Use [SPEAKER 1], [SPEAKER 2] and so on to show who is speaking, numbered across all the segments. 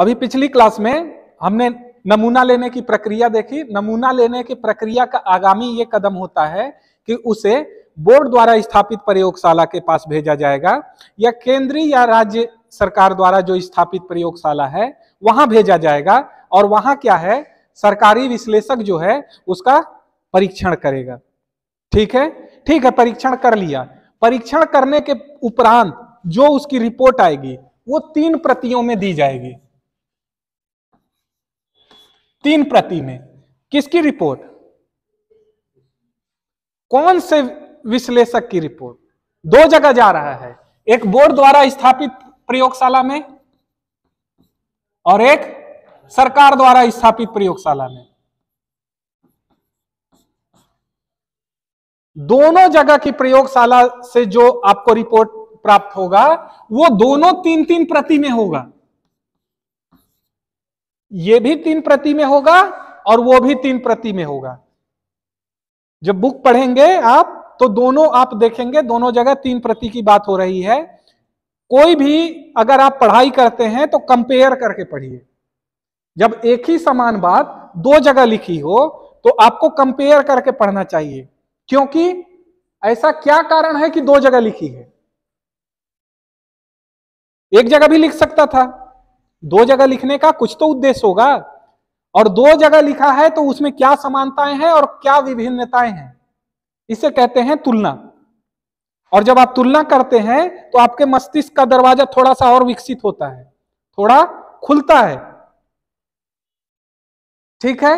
[SPEAKER 1] अभी पिछली क्लास में हमने नमूना लेने की प्रक्रिया देखी नमूना लेने की प्रक्रिया का आगामी ये कदम होता है कि उसे बोर्ड द्वारा स्थापित प्रयोगशाला के पास भेजा जाएगा या केंद्रीय या राज्य सरकार द्वारा जो स्थापित प्रयोगशाला है वहां भेजा जाएगा और वहां क्या है सरकारी विश्लेषक जो है उसका परीक्षण करेगा ठीक है ठीक है परीक्षण कर लिया परीक्षण करने के उपरांत जो उसकी रिपोर्ट आएगी वो तीन प्रतियों में दी जाएगी तीन प्रति में किसकी रिपोर्ट कौन से विश्लेषक की रिपोर्ट दो जगह जा रहा है एक बोर्ड द्वारा स्थापित प्रयोगशाला में और एक सरकार द्वारा स्थापित प्रयोगशाला में दोनों जगह की प्रयोगशाला से जो आपको रिपोर्ट प्राप्त होगा वो दोनों तीन तीन प्रति में होगा ये भी तीन प्रति में होगा और वो भी तीन प्रति में होगा जब बुक पढ़ेंगे आप तो दोनों आप देखेंगे दोनों जगह तीन प्रति की बात हो रही है कोई भी अगर आप पढ़ाई करते हैं तो कंपेयर करके पढ़िए जब एक ही समान बात दो जगह लिखी हो तो आपको कंपेयर करके पढ़ना चाहिए क्योंकि ऐसा क्या कारण है कि दो जगह लिखी है एक जगह भी लिख सकता था दो जगह लिखने का कुछ तो उद्देश्य होगा और दो जगह लिखा है तो उसमें क्या समानताएं हैं और क्या विभिन्नताएं हैं इसे कहते हैं तुलना और जब आप तुलना करते हैं तो आपके मस्तिष्क का दरवाजा थोड़ा सा और विकसित होता है थोड़ा खुलता है ठीक है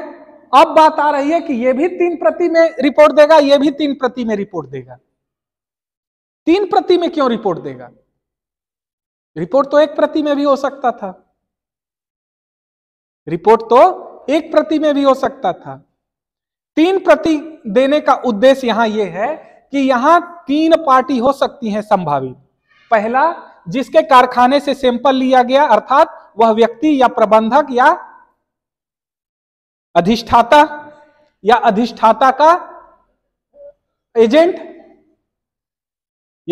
[SPEAKER 1] अब बात आ रही है कि यह भी तीन प्रति में रिपोर्ट देगा यह भी तीन प्रति में रिपोर्ट देगा तीन प्रति में क्यों रिपोर्ट देगा रिपोर्ट तो एक प्रति में भी हो सकता था रिपोर्ट तो एक प्रति में भी हो सकता था तीन प्रति देने का उद्देश्य यहां यह है कि यहां तीन पार्टी हो सकती हैं संभावित पहला जिसके कारखाने से सैंपल लिया गया अर्थात वह व्यक्ति या प्रबंधक या अधिष्ठाता या अधिष्ठाता का एजेंट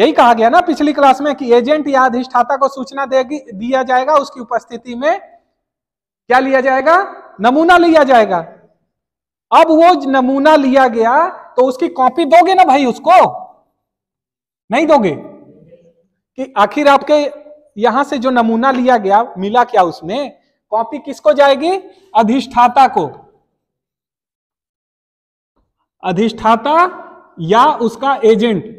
[SPEAKER 1] यही कहा गया ना पिछली क्लास में कि एजेंट या अधिष्ठाता को सूचना देगी दिया जाएगा उसकी उपस्थिति में क्या लिया जाएगा नमूना लिया जाएगा अब वो नमूना लिया गया तो उसकी कॉपी दोगे ना भाई उसको नहीं दोगे कि आखिर आपके यहां से जो नमूना लिया गया मिला क्या उसमें कॉपी किसको जाएगी अधिष्ठाता को अधिष्ठाता या उसका एजेंट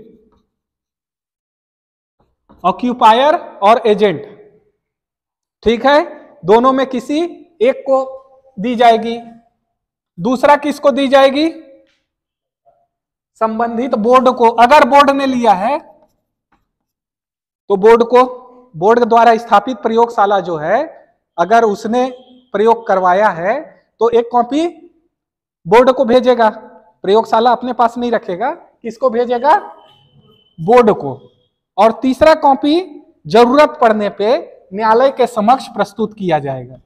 [SPEAKER 1] ऑक्यूपायर और एजेंट ठीक है दोनों में किसी एक को दी जाएगी दूसरा किसको दी जाएगी संबंधित बोर्ड को अगर बोर्ड ने लिया है तो बोर्ड को बोर्ड द्वारा स्थापित प्रयोगशाला जो है अगर उसने प्रयोग करवाया है तो एक कॉपी बोर्ड को भेजेगा प्रयोगशाला अपने पास नहीं रखेगा किसको भेजेगा बोर्ड को और तीसरा कॉपी जरूरत पड़ने पे न्यायालय के समक्ष प्रस्तुत किया जाएगा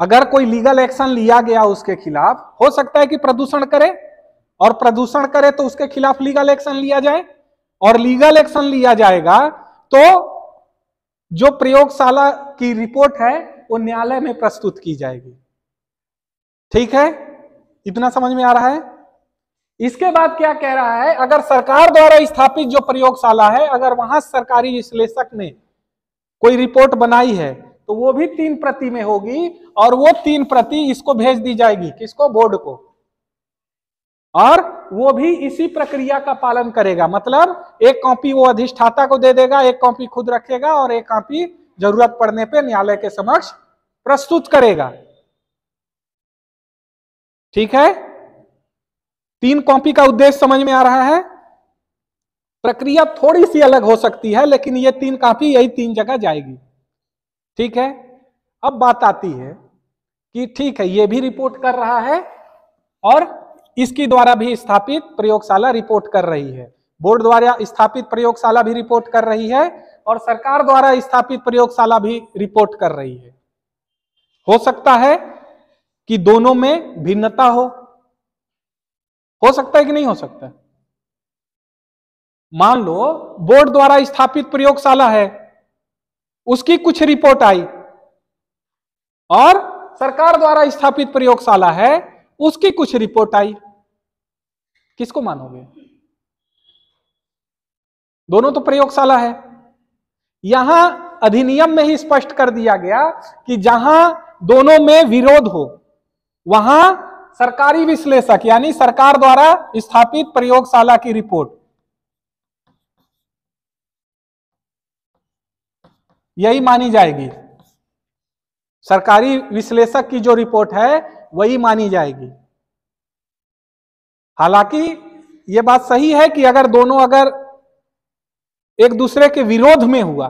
[SPEAKER 1] अगर कोई लीगल एक्शन लिया गया उसके खिलाफ हो सकता है कि प्रदूषण करे और प्रदूषण करे तो उसके खिलाफ लीगल एक्शन लिया जाए और लीगल एक्शन लिया जाएगा तो जो प्रयोगशाला की रिपोर्ट है वो न्यायालय में प्रस्तुत की जाएगी ठीक है इतना समझ में आ रहा है इसके बाद क्या कह रहा है अगर सरकार द्वारा स्थापित जो प्रयोगशाला है अगर वहां सरकारी विश्लेषक ने कोई रिपोर्ट बनाई है तो वो भी तीन प्रति में होगी और वो तीन प्रति इसको भेज दी जाएगी किसको बोर्ड को और वो भी इसी प्रक्रिया का पालन करेगा मतलब एक कॉपी वो अधिष्ठाता को दे देगा एक कॉपी खुद रखेगा और एक कॉपी जरूरत पड़ने पे न्यायालय के समक्ष प्रस्तुत करेगा ठीक है तीन कॉपी का उद्देश्य समझ में आ रहा है प्रक्रिया थोड़ी सी अलग हो सकती है लेकिन ये तीन कॉपी यही तीन जगह जाएगी ठीक है अब बात आती है कि ठीक है ये भी रिपोर्ट कर रहा है और इसकी द्वारा भी स्थापित प्रयोगशाला रिपोर्ट कर रही है बोर्ड द्वारा स्थापित प्रयोगशाला भी रिपोर्ट कर रही है और सरकार द्वारा स्थापित प्रयोगशाला भी रिपोर्ट कर रही है हो सकता है कि दोनों में भिन्नता हो हो सकता है कि नहीं हो सकता मान लो बोर्ड द्वारा स्थापित प्रयोगशाला है उसकी कुछ रिपोर्ट आई और सरकार द्वारा स्थापित प्रयोगशाला है उसकी कुछ रिपोर्ट आई किसको मानोगे दोनों तो प्रयोगशाला है यहां अधिनियम में ही स्पष्ट कर दिया गया कि जहां दोनों में विरोध हो वहां सरकारी विश्लेषक यानी सरकार द्वारा स्थापित प्रयोगशाला की रिपोर्ट यही मानी जाएगी सरकारी विश्लेषक की जो रिपोर्ट है वही मानी जाएगी हालांकि यह बात सही है कि अगर दोनों अगर एक दूसरे के विरोध में हुआ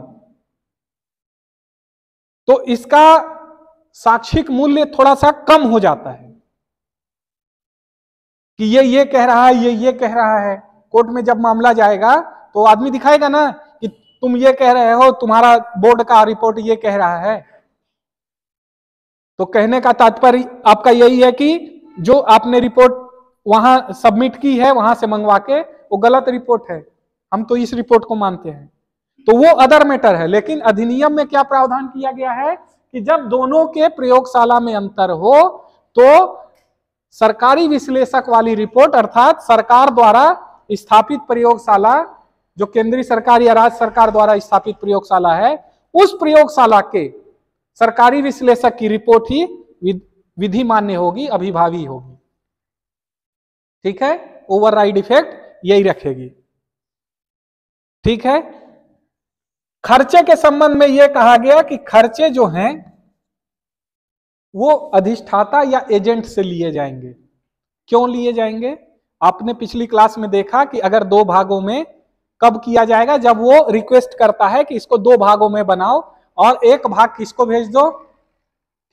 [SPEAKER 1] तो इसका साक्षिक मूल्य थोड़ा सा कम हो जाता है कि ये ये कह रहा है ये ये कह रहा है कोर्ट में जब मामला जाएगा तो आदमी दिखाएगा ना तुम ये कह रहे हो तुम्हारा बोर्ड का रिपोर्ट ये कह रहा है तो कहने का तात्पर्य आपका यही है कि जो आपने रिपोर्ट वहां सबमिट की है वहां से मंगवा के वो गलत रिपोर्ट है हम तो इस रिपोर्ट को मानते हैं तो वो अदर मैटर है लेकिन अधिनियम में क्या प्रावधान किया गया है कि जब दोनों के प्रयोगशाला में अंतर हो तो सरकारी विश्लेषक वाली रिपोर्ट अर्थात सरकार द्वारा स्थापित प्रयोगशाला जो केंद्रीय सरकार या राज्य सरकार द्वारा स्थापित प्रयोगशाला है उस प्रयोगशाला के सरकारी विश्लेषक की रिपोर्ट ही विधि मान्य होगी अभिभावी होगी ठीक है ओवरराइड इफेक्ट यही रखेगी ठीक है खर्चे के संबंध में यह कहा गया कि खर्चे जो हैं वो अधिष्ठाता या एजेंट से लिए जाएंगे क्यों लिए जाएंगे आपने पिछली क्लास में देखा कि अगर दो भागों में कब किया जाएगा जब वो रिक्वेस्ट करता है कि इसको दो भागों में बनाओ और एक भाग किसको भेज दो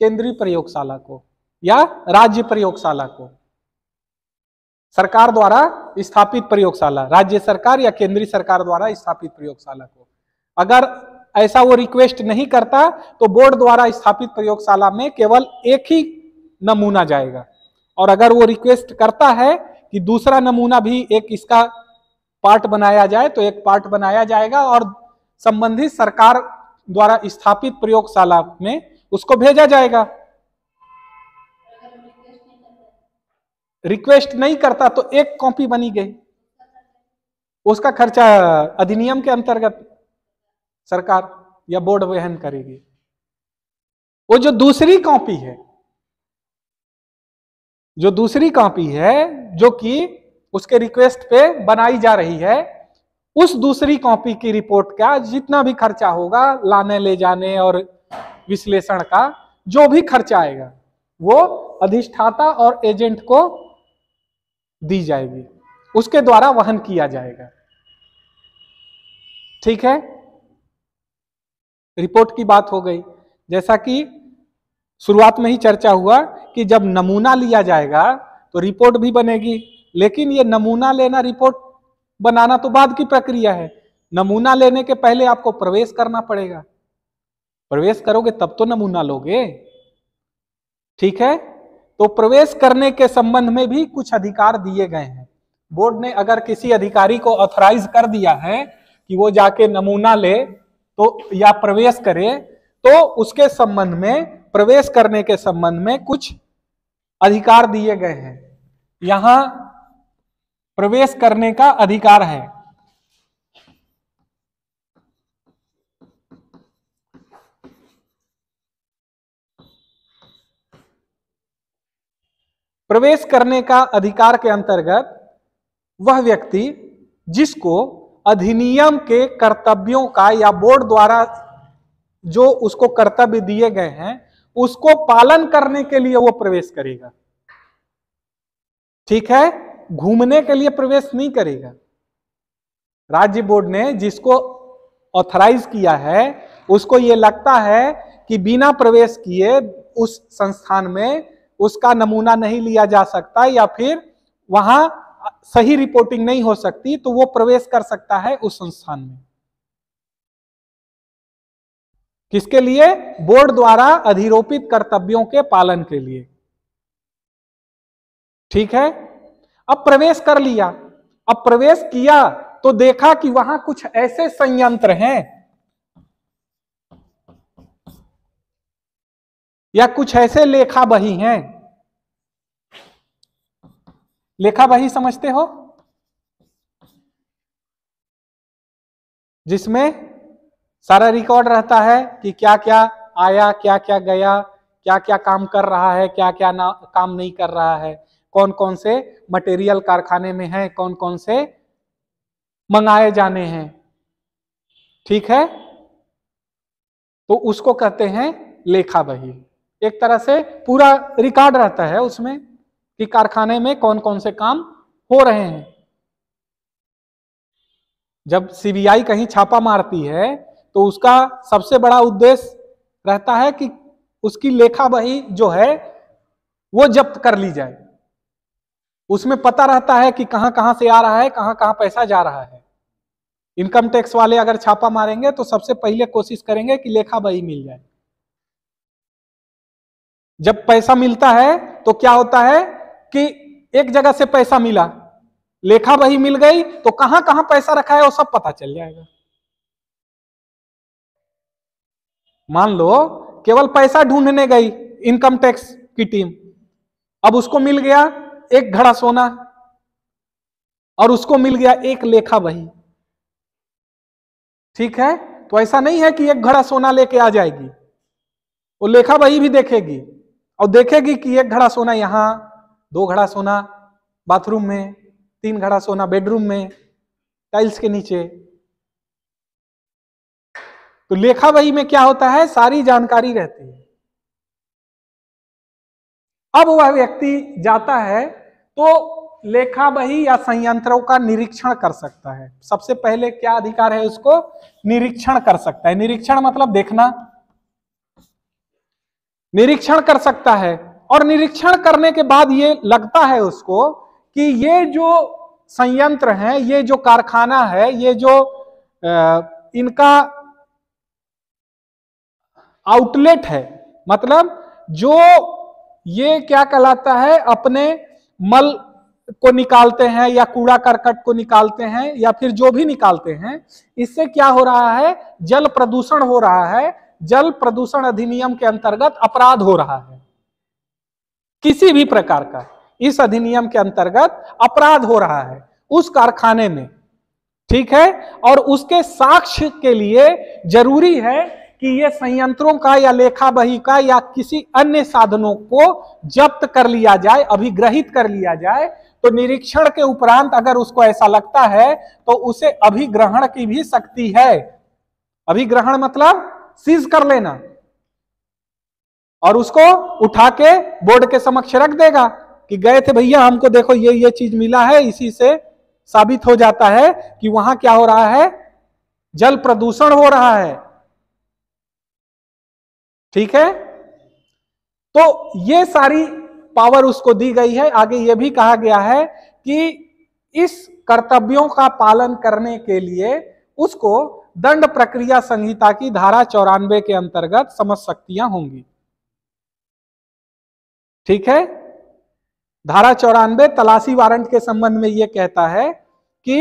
[SPEAKER 1] केंद्रीय प्रयोगशाला को या राज्य प्रयोगशाला को सरकार द्वारा स्थापित प्रयोगशाला राज्य सरकार या केंद्रीय सरकार द्वारा स्थापित प्रयोगशाला को अगर ऐसा वो रिक्वेस्ट नहीं करता तो बोर्ड द्वारा स्थापित प्रयोगशाला में केवल एक ही नमूना जाएगा और अगर वो रिक्वेस्ट करता है कि दूसरा नमूना भी एक इसका पार्ट बनाया जाए तो एक पार्ट बनाया जाएगा और संबंधित सरकार द्वारा स्थापित प्रयोगशाला में उसको भेजा जाएगा रिक्वेस्ट नहीं करता तो एक कॉपी बनी गई उसका खर्चा अधिनियम के अंतर्गत सरकार या बोर्ड वहन करेगी वो जो दूसरी कॉपी है जो दूसरी कॉपी है जो कि उसके रिक्वेस्ट पे बनाई जा रही है उस दूसरी कॉपी की रिपोर्ट का जितना भी खर्चा होगा लाने ले जाने और विश्लेषण का जो भी खर्चा आएगा वो अधिष्ठाता और एजेंट को दी जाएगी उसके द्वारा वहन किया जाएगा ठीक है रिपोर्ट की बात हो गई जैसा कि शुरुआत में ही चर्चा हुआ कि जब नमूना लिया जाएगा तो रिपोर्ट भी बनेगी लेकिन ये नमूना लेना रिपोर्ट बनाना तो बाद की प्रक्रिया है नमूना लेने के पहले आपको प्रवेश करना पड़ेगा प्रवेश करोगे तब तो नमूना लोगे ठीक है तो प्रवेश करने के संबंध में भी कुछ अधिकार दिए गए हैं बोर्ड ने अगर किसी अधिकारी को ऑथराइज कर दिया है कि वो जाके नमूना ले तो या प्रवेश करे तो उसके संबंध में प्रवेश करने के संबंध में कुछ अधिकार दिए गए हैं यहां प्रवेश करने का अधिकार है प्रवेश करने का अधिकार के अंतर्गत वह व्यक्ति जिसको अधिनियम के कर्तव्यों का या बोर्ड द्वारा जो उसको कर्तव्य दिए गए हैं उसको पालन करने के लिए वो प्रवेश करेगा ठीक है घूमने के लिए प्रवेश नहीं करेगा राज्य बोर्ड ने जिसको ऑथराइज किया है उसको ये लगता है कि बिना प्रवेश किए उस संस्थान में उसका नमूना नहीं लिया जा सकता या फिर वहां सही रिपोर्टिंग नहीं हो सकती तो वो प्रवेश कर सकता है उस संस्थान में किसके लिए बोर्ड द्वारा अधिरोपित कर्तव्यों के पालन के लिए ठीक है अब प्रवेश कर लिया अब प्रवेश किया तो देखा कि वहां कुछ ऐसे संयंत्र हैं या कुछ ऐसे लेखा बही हैं लेखा बही समझते हो जिसमें सारा रिकॉर्ड रहता है कि क्या क्या आया क्या क्या गया क्या क्या काम कर रहा है क्या क्या ना काम नहीं कर रहा है कौन कौन से मटेरियल कारखाने में हैं कौन कौन से मंगाए जाने हैं ठीक है तो उसको कहते हैं लेखा बही एक तरह से पूरा रिकॉर्ड रहता है उसमें कि कारखाने में कौन कौन से काम हो रहे हैं जब सीबीआई कहीं छापा मारती है तो उसका सबसे बड़ा उद्देश्य रहता है कि उसकी लेखा बही जो है वो जब्त कर ली जाए उसमें पता रहता है कि कहां कहां से आ रहा है कहां कहां पैसा जा रहा है इनकम टैक्स वाले अगर छापा मारेंगे तो सबसे पहले कोशिश करेंगे कि लेखा बही मिल जाए जब पैसा मिलता है तो क्या होता है कि एक जगह से पैसा मिला लेखा बही मिल गई तो कहां कहां पैसा रखा है वो सब पता चल जाएगा मान लो केवल पैसा ढूंढने गई इनकम टैक्स की टीम अब उसको मिल गया एक घड़ा सोना और उसको मिल गया एक लेखा वही ठीक है तो ऐसा नहीं है कि एक घड़ा सोना लेके आ जाएगी वो लेखा वही भी देखेगी और देखेगी कि एक घड़ा सोना यहां दो घड़ा सोना बाथरूम में तीन घड़ा सोना बेडरूम में टाइल्स के नीचे तो लेखा वही में क्या होता है सारी जानकारी रहती है अब वह व्यक्ति जाता है तो लेखा बही या संयंत्रों का निरीक्षण कर सकता है सबसे पहले क्या अधिकार है उसको निरीक्षण कर सकता है निरीक्षण मतलब देखना निरीक्षण कर सकता है और निरीक्षण करने के बाद ये लगता है उसको कि ये जो संयंत्र है ये जो कारखाना है ये जो आ, इनका आउटलेट है मतलब जो ये क्या कहलाता है अपने मल को निकालते हैं या कूड़ा करकट को निकालते हैं या फिर जो भी निकालते हैं इससे क्या हो रहा है जल प्रदूषण हो रहा है जल प्रदूषण अधिनियम के अंतर्गत अपराध हो रहा है किसी भी प्रकार का इस अधिनियम के अंतर्गत अपराध हो रहा है उस कारखाने में ठीक है और उसके साक्ष्य के लिए जरूरी है कि ये संयंत्रों का या लेखा बही का या किसी अन्य साधनों को जब्त कर लिया जाए अभिग्रहित कर लिया जाए तो निरीक्षण के उपरांत अगर उसको ऐसा लगता है तो उसे अभिग्रहण की भी शक्ति है अभिग्रहण मतलब सीज कर लेना और उसको उठा के बोर्ड के समक्ष रख देगा कि गए थे भैया हमको देखो ये ये चीज मिला है इसी से साबित हो जाता है कि वहां क्या हो रहा है जल प्रदूषण हो रहा है ठीक है तो ये सारी पावर उसको दी गई है आगे ये भी कहा गया है कि इस कर्तव्यों का पालन करने के लिए उसको दंड प्रक्रिया संहिता की धारा चौरानवे के अंतर्गत समझ शक्तियां होंगी ठीक है धारा चौरानवे तलाशी वारंट के संबंध में यह कहता है कि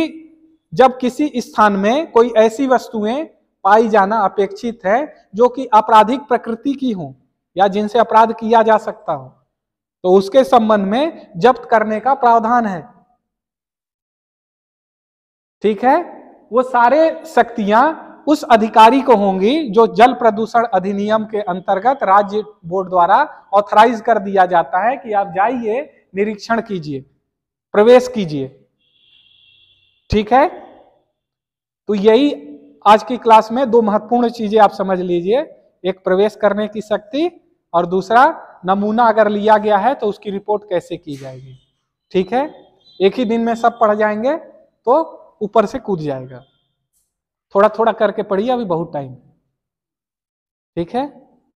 [SPEAKER 1] जब किसी स्थान में कोई ऐसी वस्तुएं पाई जाना अपेक्षित है जो कि आपराधिक प्रकृति की हो या जिनसे अपराध किया जा सकता हो तो उसके संबंध में जब्त करने का प्रावधान है ठीक है वो सारे शक्तियां उस अधिकारी को होंगी जो जल प्रदूषण अधिनियम के अंतर्गत राज्य बोर्ड द्वारा ऑथराइज कर दिया जाता है कि आप जाइए निरीक्षण कीजिए प्रवेश कीजिए ठीक है तो यही आज की क्लास में दो महत्वपूर्ण चीजें आप समझ लीजिए एक प्रवेश करने की शक्ति और दूसरा नमूना अगर लिया गया है तो उसकी रिपोर्ट कैसे की जाएगी ठीक है एक ही दिन में सब पढ़ जाएंगे तो ऊपर से कूद जाएगा थोड़ा थोड़ा करके पढ़िए अभी बहुत टाइम ठीक है